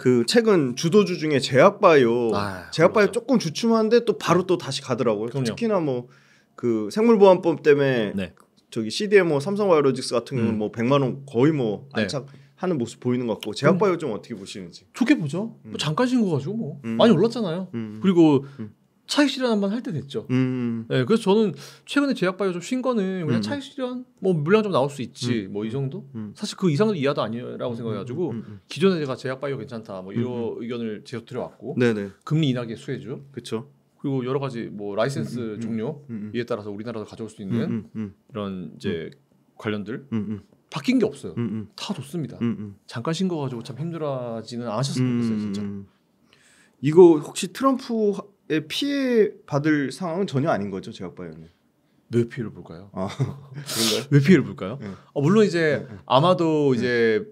그 최근 주도주 중에 제약바이오 아, 제약바이오 그렇죠. 조금 주춤한데 또 바로 또 다시 가더라고요. 그럼요. 특히나 뭐 그 생물보안법 때문에 네. 저기 CDMO 삼성바이오로직스 같은 경우는 음. 뭐 100만 원 거의 뭐 안착 네. 하는 모습 보이는 것 같고 제약바이오 음. 좀 어떻게 보시는지 좋게 보죠 음. 뭐 잠깐 신고 가지고 뭐 음. 많이 올랐잖아요 음. 그리고 음. 차익 실현 한번 할 때 됐죠. 음. 네, 그래서 저는 최근에 제약바이오 좀 쉰 거는 그냥 음. 차익 실현 뭐 물량 좀 나올 수 있지 음. 뭐이 정도 음. 사실 그 이상도 이하도 아니라고 음, 생각해가지고 음, 기존에 제가 제약바이오 괜찮다 뭐 이런 의견을 제가 들려왔고 네네. 금리 인하계 수혜죠. 그렇죠. 그리고 여러 가지 뭐 라이센스 종료 이에 따라서 우리나라도 가져올 수 있는 이런 이제 관련들 바뀐 게 없어요. 다 좋습니다. 잠깐 쉰 거 가지고 참 힘들어지는 않으셨으면 좋겠어요 진짜. 이거 혹시 트럼프 예, 피해 받을 상황은 전혀 아닌 거죠, 제가 봐요는. 왜 피해를 볼까요? 아, 그런가요? 왜 피해를 볼까요? 네. 아, 물론 이제 예, 아마도 이제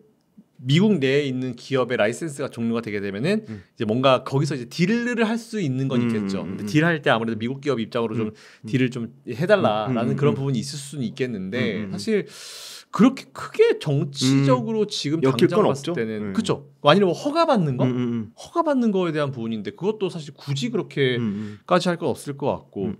미국 내에 있는 기업의 라이센스가 종료가 되게 되면은 음. 이제 뭔가 거기서 이제 딜을 할 수 있는 건 음, 있겠죠. 음, 근데 음. 딜할 때 아무래도 미국 기업 입장으로 좀 딜을 좀 해달라라는 그런 부분이 있을 수는 있겠는데 사실 그렇게 크게 정치적으로 지금 당장 봤을 없죠? 때는 그렇죠. 아니면 뭐 허가 받는 거, 허가 받는 거에 대한 부분인데 그것도 사실 굳이 그렇게까지 할 건 없을 것 같고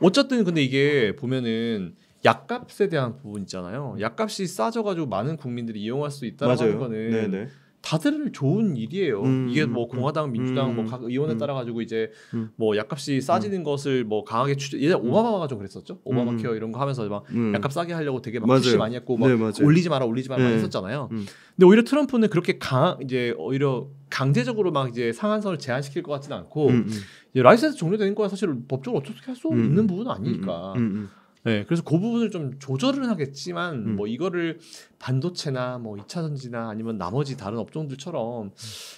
어쨌든 근데 이게 보면은 약값에 대한 부분 있잖아요. 약값이 싸져가지고 많은 국민들이 이용할 수 있다는 거는 네네. 다들 좋은 일이에요. 음, 이게 음, 뭐 공화당, 음, 민주당, 뭐 음, 뭐각 의원에 음. 따라 가지고 이제 음, 뭐 약값이 싸지는 것을 뭐 강하게 추진. 예전 오바마가 좀 그랬었죠. 오바마 케어 이런 거 하면서 막 약값 싸게 하려고 되게 막 푸시 많이 했고 막 네, 올리지 마라, 올리지 마라 네. 했었잖아요. 근데 오히려 트럼프는 그렇게 강 이제 오히려 강제적으로 막 이제 상한선을 제한시킬 것 같지는 않고 이제 라이센스 종료되는 거야 사실 법적으로 어떻게 할 수 없는 부분은 아니니까. 네, 그래서 그 부분을 좀 조절을 하겠지만 음. 뭐 이거를 반도체나 뭐 2차 전지나 아니면 나머지 다른 업종들처럼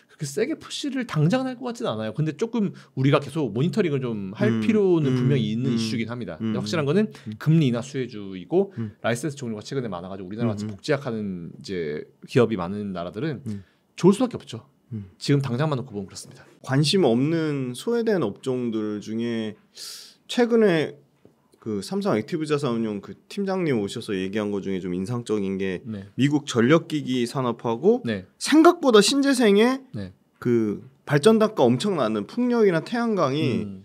그렇게 세게 푸시를 당장은 할 것 같지는 않아요. 근데 조금 우리가 계속 모니터링을 좀할 음. 필요는 음. 분명히 있는 음. 이슈긴 합니다. 음. 확실한 거는 음. 금리 인하 수혜주이고 라이센스 종류가 최근에 많아가지고 우리나라 같이 복지학하는 이제 기업이 많은 나라들은 좋을 수밖에 없죠. 지금 당장만 놓고 보면 그렇습니다. 관심 없는 소외된 업종들 중에 최근에 그 삼성 액티브 자산운용 그 팀장님 오셔서 얘기한 것 중에 좀 인상적인 게 네. 미국 전력기기 산업하고 네. 생각보다 신재생의 네. 그 발전 단가 엄청나는 풍력이나 태양광이 음.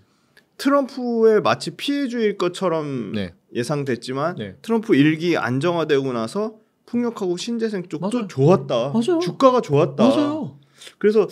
트럼프의 마치 피해주일 것처럼 네. 예상됐지만 네. 트럼프 일기 안정화되고 나서 풍력하고 신재생 쪽도 맞아요. 좋았다. 맞아요. 주가가 좋았다. 맞아요. 그래서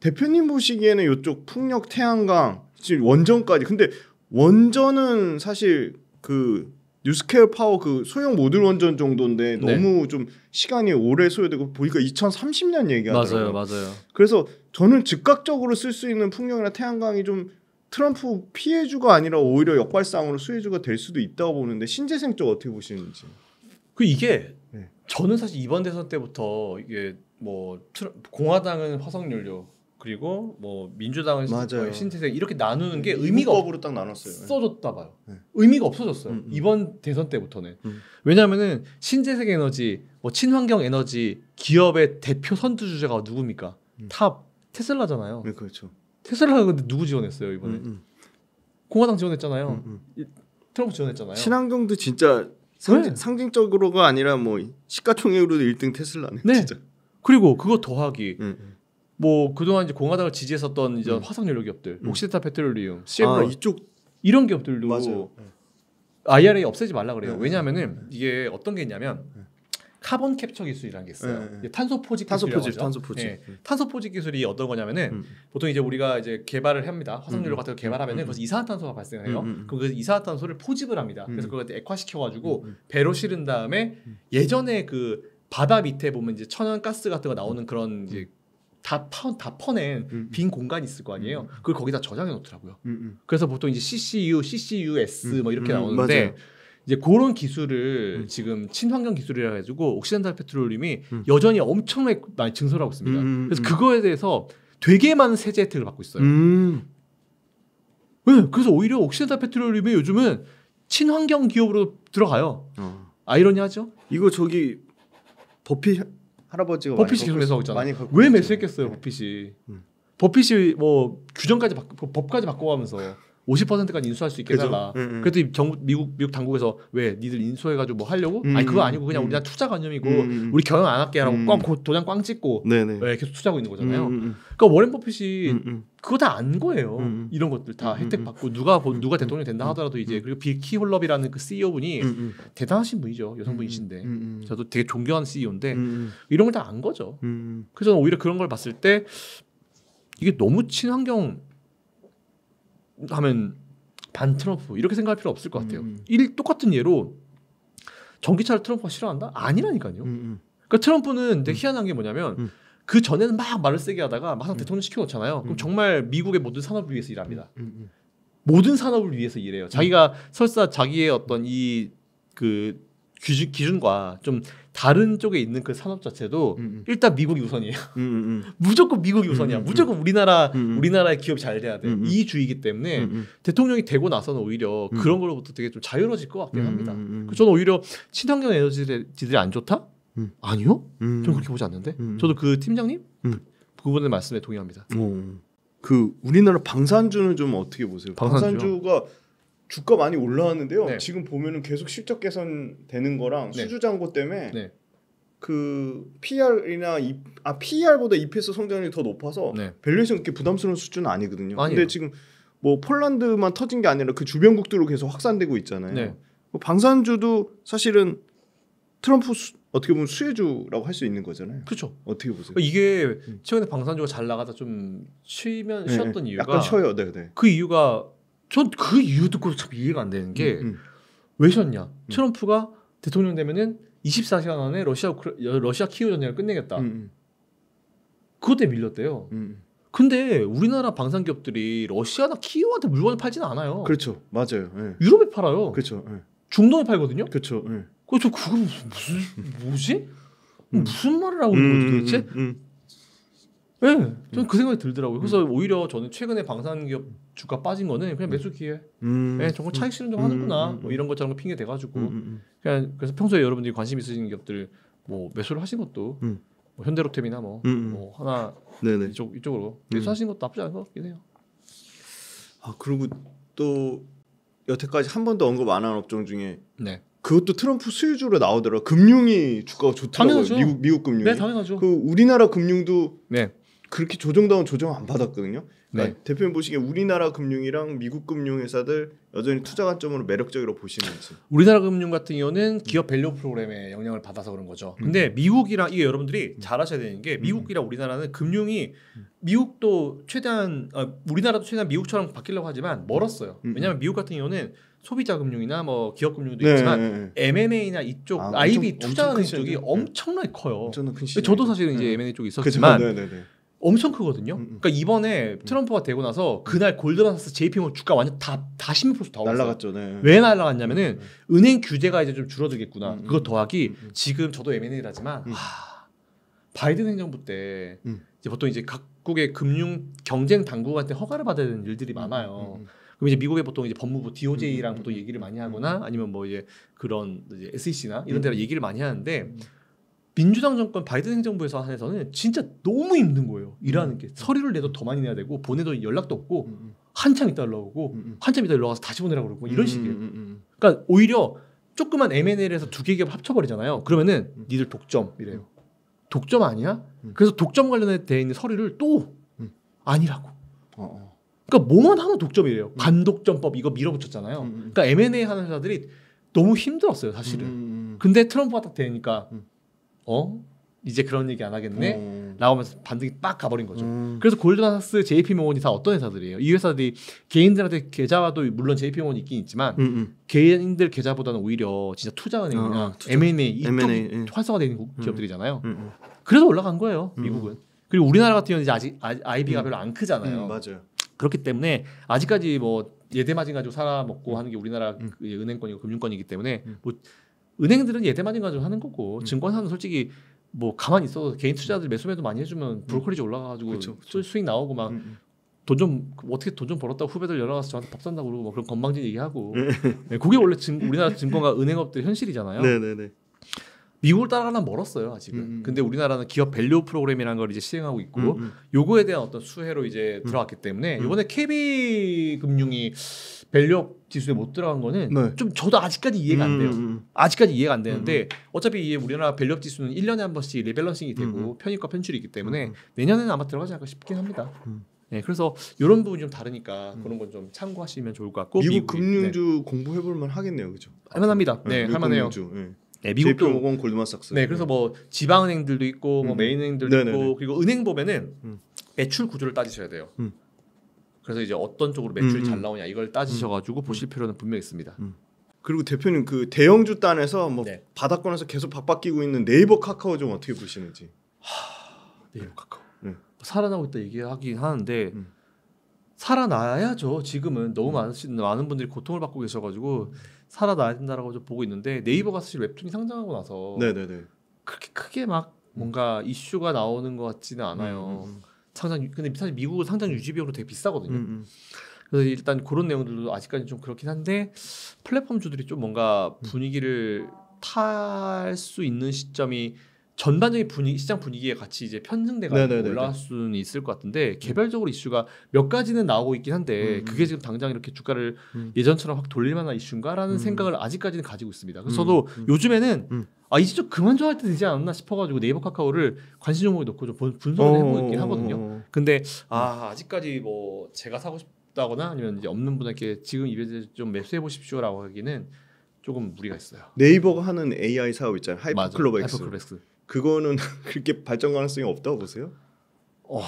대표님 보시기에는 이쪽 풍력 태양광 지금 원전까지 근데 원전은 사실 그 뉴스케어 파워 그 소형 모듈 원전 정도인데 네. 너무 좀 시간이 오래 소요되고 보니까 2030년 얘기하더라고요. 맞아요, 맞아요. 그래서 저는 즉각적으로 쓸 수 있는 풍력이나 태양광이 좀 트럼프 피해주가 아니라 오히려 역발상으로 수혜주가 될 수도 있다고 보는데 신재생 쪽 어떻게 보시는지. 그 이게 네. 저는 사실 이번 대선 때부터 이게 뭐 트럼, 공화당은 화석 연료, 그리고 뭐 민주당은 맞아요. 신태생 이렇게 나누는 게 음, 의미가 법으로 딱 나눴어요. 써줬다 봐요. 네. 의미가 없어졌어요. 음, 음. 이번 대선 때부터는 음. 왜냐하면은 신재생 에너지, 뭐 친환경 에너지 기업의 대표 선두 주자가 누굽니까? 음. 탑 테슬라잖아요. 네, 그렇죠. 테슬라가 근데 누구 지원했어요 이번에? 음, 공화당 지원했잖아요. 트럼프 지원했잖아요. 친환경도 진짜 상징, 네. 상징적으로가 아니라 뭐 시가총액으로도 1등 테슬라네. 네. 진짜. 그리고 그거 더하기 음. 뭐 그동안 이제 공화당을 지지했었던 이제 음. 화석 연료 기업들, 음. 옥시타 페트롤리움, 시엠로 아, 이쪽 이런 기업들도 맞아요. IRA 없애지 말라 그래요. 네. 왜냐하면은 네. 이게 어떤 게 있냐면 네. 카본 캡처 기술이라는 게 있어요. 네, 네. 탄소 포집 탄소 포집 탄소 포집 네. 음. 탄소 포집 기술이 어떤 거냐면은 음. 보통 이제 우리가 이제 개발을 합니다. 화석연료 같은 거 개발하면은 음. 그래서 이산화탄소가 발생해요. 음. 그럼 그 이산화탄소를 포집을 합니다. 그래서 그걸 액화시켜 가지고 배로 실은 다음에 예전에 그 바다 밑에 보면 이제 천연 가스 같은 거 나오는 그런 이제 다, 퍼, 다 퍼낸 음, 음. 빈 공간이 있을 거 아니에요. 음, 음. 그걸 거기다 저장해 놓더라고요. 그래서 보통 이제 CCU, CCUS 뭐 이렇게 나오는데 맞아요. 이제 그런 기술을 음. 지금 친환경 기술이라 가지고 옥시덴탈 페트롤륨이 음. 여전히 엄청나게 많이 증설하고 있습니다. 음, 그래서 그거에 대해서 되게 많은 세제 혜택을 받고 있어요. 네, 그래서 오히려 옥시덴탈 페트롤륨이 요즘은 친환경 기업으로 들어가요. 어. 아이러니하죠? 이거 저기 버피 할아버지가 버핏이 계속 매수하고 있잖아. 많왜 매수했겠어요, 버핏이. 음. 버핏이 뭐 규정까지 바 법까지 바꿔가면서 50%까지 인수할 수 있게 해달라. 음, 음. 그래도니 정, 미국 미국 당국에서 왜 니들 인수해가지고 뭐 하려고? 음. 아니 그거 음, 아니고 그냥 우리나 투자 관념이고 음. 우리 경영 안 할게라고 음. 꽝 도장 꽝 찍고 네네. 네, 계속 투자하고 있는 거잖아요. 그러니까 워렌 버핏이 그거 다 안 거예요. 이런 것들 다 혜택 받고 누가 누가 대통령 된다 하더라도 이제 그리고 빌키 홀럽이라는 그 CEO 분이 대단하신 분이죠 여성분이신데 저도 되게 존경하는 CEO인데 이런 걸 다 안 거죠. 그래서 오히려 그런 걸 봤을 때 이게 너무 친환경 하면 반 트럼프 뭐 이렇게 생각할 필요 없을 것 같아요. 음, 음. 일 똑같은 예로 전기차를 트럼프가 싫어한다? 아니라니까요. 음. 음. 그러니까 트럼프는 되게 음. 희한한 게 뭐냐면 그 전에는 막 말을 세게 하다가 막상 대통령 시켜놓잖아요. 그럼 정말 미국의 모든 산업을 위해서 일합니다. 모든 산업을 위해서 일해요. 자기가 설사 자기의 어떤 이그 규준 기준과 좀 다른 쪽에 있는 그 산업 자체도 음음. 음. 일단 미국이 우선이에요. 음, 음, 무조건 미국이 우선이야. 음음. 무조건 우리나라 음음. 우리나라의 기업 이잘 돼야 돼. 이 주의이기 때문에 대통령이 되고 나서는 오히려 그런 걸로부터 되게 좀 자유로워질 것 같긴 합니다. 그 저는 오히려 친환경 에너지들이 안 좋다? 아니요. 저는 그렇게 보지 않는데. 저도 그 팀장님 그분의 말씀에 동의합니다. 오. 어. 그 우리나라 방산주는 좀 어떻게 보세요? 방산주 방산주가 주가 많이 올라왔는데요. 네. 지금 보면은 계속 실적 개선되는 거랑 네. 수주 잔고 때문에 네. 그 PR이나 이, 아 PR보다 EPS 성장률이 더 높아서 네. 밸류에이션 그렇게 부담스러운 수준은 아니거든요. 아니에요. 근데 지금 뭐 폴란드만 터진 게 아니라 그 주변국들로 계속 확산되고 있잖아요. 네. 뭐 방산주도 사실은 트럼프 수, 어떻게 보면 수혜주라고 할 수 있는 거잖아요. 그렇죠. 어떻게 보세요? 그러니까 이게 음. 최근에 방산주가 잘 나가다 좀 쉬면 네, 쉬었던 이유가 약간 쉬어요. 네, 네. 그 이유가 전그 이유 듣고 참 이해가 안 되는 게왜 음, 음. 쉬었냐? 음. 트럼프가 대통령 되면은 24시간 안에 러시아 러시아 키우 전쟁을 끝내겠다. 그것 때문에 밀렸대요. 근데 우리나라 방산기업들이 러시아나 키우한테 물건을 팔지는 않아요. 그렇죠, 맞아요. 예. 유럽에 팔아요. 그렇죠. 예. 중동에 팔거든요. 그렇죠. 예. 그저 그거 무슨, 무슨 뭐지? 무슨 말을 하고 있는 거지 도대체? 음, 음, 음. 예, 네, 저는 음. 그 생각이 들더라고요. 그래서 음. 오히려 저는 최근에 방산기업 주가 빠진 거는 그냥 매수 음. 기회. 음. 예, 정말 차익 실현 좀 음. 하는구나. 뭐 이런 것처럼 핑계 대가지고 그냥 그래서 평소에 여러분들이 관심 있으신 기업들 뭐 매수를 하신 것도 뭐 현대로템이나 뭐, 뭐 하나 네네. 이쪽 이쪽으로 매수하신 것도 나쁘지 않을것 같긴 해요. 아 그리고 또 여태까지 한 번도 언급 안 한 업종 중에 네. 그것도 트럼프 수혜주로 나오더라. 금융이 주가가 좋더라고요. 당연하죠. 미국 미국 금융이. 네, 당연하죠. 그 우리나라 금융도 네. 그렇게 조정다운 조정 안 받았거든요. 그 네. 대표님 보시기에 우리나라 금융이랑 미국 금융 회사들 여전히 투자 관점으로 매력적으로 보시는지. 우리나라 금융 같은 경우는 기업 밸류 프로그램에 영향을 받아서 그런 거죠. 근데 음. 미국이랑 이게 여러분들이 음. 잘하셔야 되는 게 음. 미국이랑 우리나라는 금융이 음. 미국도 최대한 아, 우리나라도 최대한 미국처럼 바뀌려고 하지만 멀었어요. 왜냐하면 미국 같은 경우는 소비자 금융이나 뭐 기업 금융도 네, 있지만 네, 네. M&A나 이쪽 아, IB 투자하는 쪽이 네. 엄청나게 커요. 저도 사실은 이제 네. M&A 쪽에 있었지만 엄청 크거든요. 음, 음. 그러니까 이번에 트럼프가 되고 나서 그날 골드만삭스, JP모 주가 완전 다다 16%다 올랐 날라갔죠. 네. 왜 날라갔냐면은 음, 음. 은행 규제가 이제 좀 줄어들겠구나. 음, 그거 더하기 지금 저도 M&A라지만 하, 바이든 행정부 때 이제 보통 이제 각국의 금융 경쟁 당국한테 허가를 받아야 되는 일들이 많아요. 그럼 이제 미국의 보통 이제 법무부 DOJ랑 음, 보통 얘기를 많이 하거나 아니면 뭐 이제 그런 이제 SEC나 이런 데랑 얘기를 많이 하는데 민주당 정권 바이든 행정부에서 한에서는 진짜 너무 힘든 거예요. 일하는 음. 게 서류를 내도 더 많이 내야 되고 보내도 연락도 없고 음. 음. 한참 있다 연락오고 음, 음. 한참 있다 연락와서 다시 보내라고 그러고 이런 식이에요. 그러니까 오히려 조그만 M&A에서 두개 기업 합쳐버리잖아요. 그러면은 니들 독점이래요. 독점 아니야? 그래서 독점 관련해 돼 있는 서류를 또 아니라고. 어, 어. 그러니까 뭐만 하나 독점이래요. 반독점법 이거 밀어붙였잖아요. 그러니까 M&A 하는 회사들이 너무 힘들었어요 사실은. 근데 트럼프가 딱 되니까. 음. 어? 이제 그런 얘기 안 하겠네 음. 나오면서 반등이 빡 가버린 거죠. 음. 그래서 골드만삭스, JP모건이 다 어떤 회사들이에요? 이 회사들이 개인들한테 계좌도 물론 JP모건이 있긴 있지만 음음. 음. 개인들 계좌보다는 오히려 진짜 투자은행이나 어, 아, 아, 투자. M&A 이쪽 M&A, 활성화되는 예. 음. 기업들이잖아요. 음, 음. 그래서 올라간 거예요, 미국은. 그리고 우리나라 같은 경우는 이제 아직 아, 이비가 별로 안 크잖아요. 맞아요. 그렇기 때문에 아직까지 뭐 예대 마진 가지고 살아먹고 하는 게 우리나라 그 은행권이고 금융권이기 때문에 뭐 은행들은 예대마진 가지 하는 거고 음. 증권사는 솔직히 뭐 가만히 있어도 개인 투자들 매수 매도 많이 해주면 음. 브로콜리지 올라가가지고 그쵸, 그쵸. 수익 나오고 막 음, 음. 돈좀 어떻게 돈 좀 벌었다고 후배들 연락 와서 저한테 밥 산다고 그러고 막 그런 건방진 얘기하고 네, 네 그게 원래 증, 우리나라 증권가 은행업들 현실이잖아요. 네네네. 네, 네. 미국을 따라가나 멀었어요 아직은. 음, 음. 근데 우리나라는 기업 밸류 프로그램이라는 걸 이제 시행하고 있고 음. 음. 요거에 대한 어떤 수혜로 이제 음. 들어왔기 때문에 이번에 음. KB 금융이 밸류 지수에 못 들어간 거는 네. 좀 저도 아직까지 이해가 안 돼요. 아직까지 이해가 안 되는데 어차피 이게 우리나라 밸류 지수는 1년에 한 번씩 리밸런싱이 되고 편입과 편출이 있기 때문에 내년에는 아마 들어가지 않을까 싶긴 합니다. 네, 그래서 이런 부분이 좀 다르니까 그런 건 좀 참고하시면 좋을 것 같고 미국, 미국 금융주 네. 공부해볼 만 하겠네요, 그죠? 할만합니다. 네, 네 할만해요. 금융주, 네. 네, 미국도 JP모건 골드만삭스. 네, 그래서 뭐 지방은행들도 있고 뭐 음. 메인은행들도 네네네. 있고 그리고 은행 보면은 음. 매출 구조를 따지셔야 돼요. 음. 그래서 이제 어떤 쪽으로 매출이 음, 음. 잘 나오냐 이걸 따지셔가지고 보실 필요는 분명히 있습니다. 그리고 대표님 그 대형주 단에서 뭐 네. 바닥권에서 계속 박바뀌고 있는 네이버 카카오 좀 어떻게 보시는지. 하... 네이버 네, 카카오. 네. 살아나고 있다 얘기하긴 하는데 살아나야죠. 지금은 너무 많으신 많은 분들이 고통을 받고 계셔가지고. 살아나야 된다라고 좀 보고 있는데 네이버가 사실 웹툰이 상장하고 나서 네네네. 그렇게 크게 막 뭔가 음. 이슈가 나오는 것 같지는 않아요. 음, 음, 음. 상장 근데 사실 미국은 상장 유지 비용도 되게 비싸거든요. 음, 그래서 일단 그런 내용들도 아직까지 좀 그렇긴 한데 플랫폼 주들이 좀 뭔가 분위기를 탈 수 있는 시점이 전반적인 분위기 시장 분위기에 같이 이제 편승돼가 네, 네, 네, 올라갈 수는 있을 것 같은데 음. 개별적으로 이슈가 몇 가지는 나오고 있긴 한데 음, 음. 그게 지금 당장 이렇게 주가를 음. 예전처럼 확 돌릴 만한 이슈인가라는 음. 생각을 아직까지는 가지고 있습니다. 그래서 음, 저도 요즘에는 아 이제 좀 그만 좋아할때 되지 않았나 싶어가지고 네이버 카카오를 관심 종목에 놓고 좀 분석을 해보긴 어, 어, 어, 하거든요. 근데 아 아직까지 뭐 제가 사고 싶다거나 아니면 이제 없는 분에게 지금 이벤트 좀 매수해 보십시오라고 하기는 조금 무리가 있어요. 네이버가 하는 AI 사업 있잖아요. 하이퍼클로베스. 버 그거는 그렇게 발전 가능성이 없다고 보세요? 어...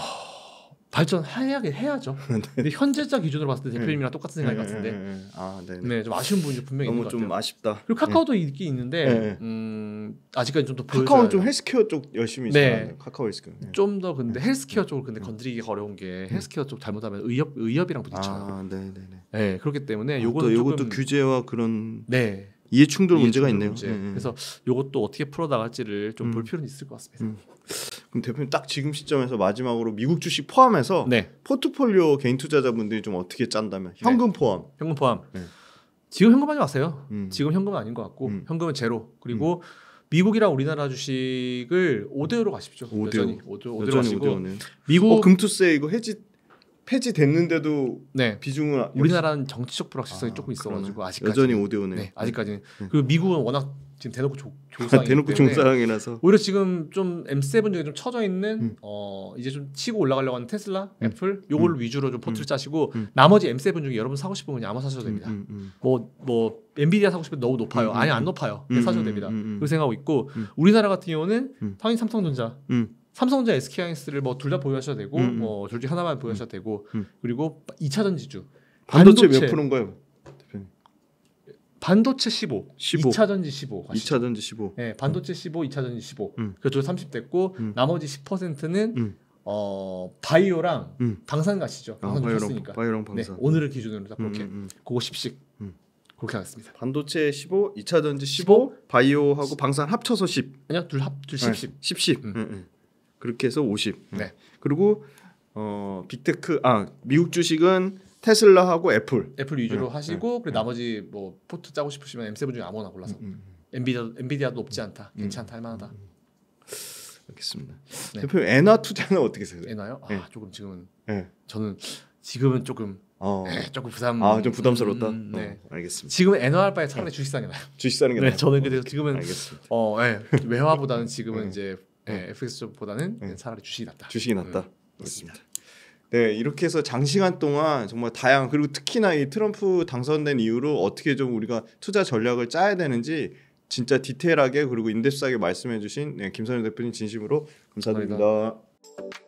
발전해야 해야죠. 네. 근데 현재자 기준으로 봤을 때 네. 대표님이랑 네. 똑같은 생각이 네. 같은데. 네, 네, 아, 네. 좀 아쉬운 부분이 분명히 너무 있는 좀 아쉽다. 그리고 카카오도 있긴 있는데 음, 아직까지 좀 더 카카오는 좀 헬스케어 쪽 열심히 네. 카카오 헬스케어. 좀더 근데 헬스케어 쪽을 근데 건드리기 가 어려운 게 헬스케어 쪽 잘못하면 의협 의협이랑 부딪혀요. 아, 네, 네, 네. 네, 그렇기 때문에 아, 요거는 아, 요것도 규제와 그런 네. 이해충돌 문제가 있네요. 문제. 네. 그래서 이것도 어떻게 풀어나갈지를 좀볼 음. 필요는 있을 것 같습니다. 음. 그럼 대표님 딱 지금 시점에서 마지막으로 미국 주식 포함해서 네. 포트폴리오 개인 투자자분들이 좀 어떻게 짠다면 네. 현금 포함. 현금 포함. 네. 지금 현금하지 마세요. 음. 지금 현금은 아닌 것 같고 음. 현금은 제로. 그리고 음. 미국이랑 우리나라 주식을 5 대 5로 가십시오. 5대 5. 5대 5로 가시고 미국 어, 금투세 이거 해지 폐지됐는데도 네. 비중을 아, 우리나라는 정치적 불확실성이 아, 조금 있어가지고 아직까지 여전히 5대5네 네, 아직까지는 네. 네. 그리고 미국은 워낙 지금 대놓고 조, 조상 아, 대놓고 종사랑이라서 오히려 지금 좀 M7 중에 좀 처져 있는 음. 어 이제 좀 치고 올라가려고 하는 테슬라, 음. 애플 요걸 음. 위주로 좀 포트를 음. 짜시고 음. 나머지 M7 중에 여러분 사고 싶으면 그 아마 사셔도 됩니다. 뭐뭐 뭐 엔비디아 사고 싶으면 너무 높아요. 아니 안 높아요. 네, 사셔도 됩니다. 그 생각하고 있고 우리나라 같은 경우는 당연히 삼성전자. 삼성전자 SK하이닉스를 뭐 둘 다 보유하셔도 되고 음. 음. 뭐둘 중에 하나만 보유하셔도 되고 음, 음. 그리고 2차 전지주 반도체, 반도체 몇 프로인가요? 반도체 15, 15. 2차 전지 15. 가시죠. 2차 전지 15. 네, 반도체 음. 15, 2차 전지 15. 음. 그래30 됐고 음. 나머지 10%는 음. 어, 바이오랑 방산 가시죠. 아, 방산 아, 바이오랑, 바이오랑 네, 방산. 네, 오늘을 기준으로 딱 그렇게 그거 10씩 그렇게 하겠습니다. 반도체 15, 2차 전지 15, 15 바이오하고 방산 합쳐서 10. 아니요, 둘 합둘 10, 네. 10, 10. 10. 음. 그렇게 해서 50. 네. 그리고 어 빅테크 아 미국 주식은 테슬라하고 애플. 애플 위주로 응, 네. 하시고 응, 네. 그 나머지 뭐 포트 짜고 싶으시면 M7 중에 아무거나 골라서 음, 음, 음. 엔비디아 엔비디아도 없지 않다. 괜찮다 할 만하다. 알겠습니다. 네. 대표 엔화 투자는 어떻게 세요? 엔화요? 네. 아, 네. 조금 지금은 네. 저는 지금은 조금 어. 조금 부담 아 좀 부담스럽다. 음, 네. 어, 알겠습니다. 지금 엔화 할 바에 차라리 주식 사는 게 나요. 주식 사는 게 네, 나요. 저는 그래서 어, 지금은 알겠습니다. 어, 네. 외화보다는 지금은 이제 예, 네, FX보다는 네. 차라리 주식이 낫다. 주식이 낫다. 맞습니다. 음, 네, 이렇게 해서 장시간 동안 정말 다양한 그리고 특히나 이 트럼프 당선된 이후로 어떻게 좀 우리가 투자 전략을 짜야 되는지 진짜 디테일하게 그리고 인덱스하게 말씀해 주신 네, 김선현 대표님 진심으로 감사드립니다. 감사합니다.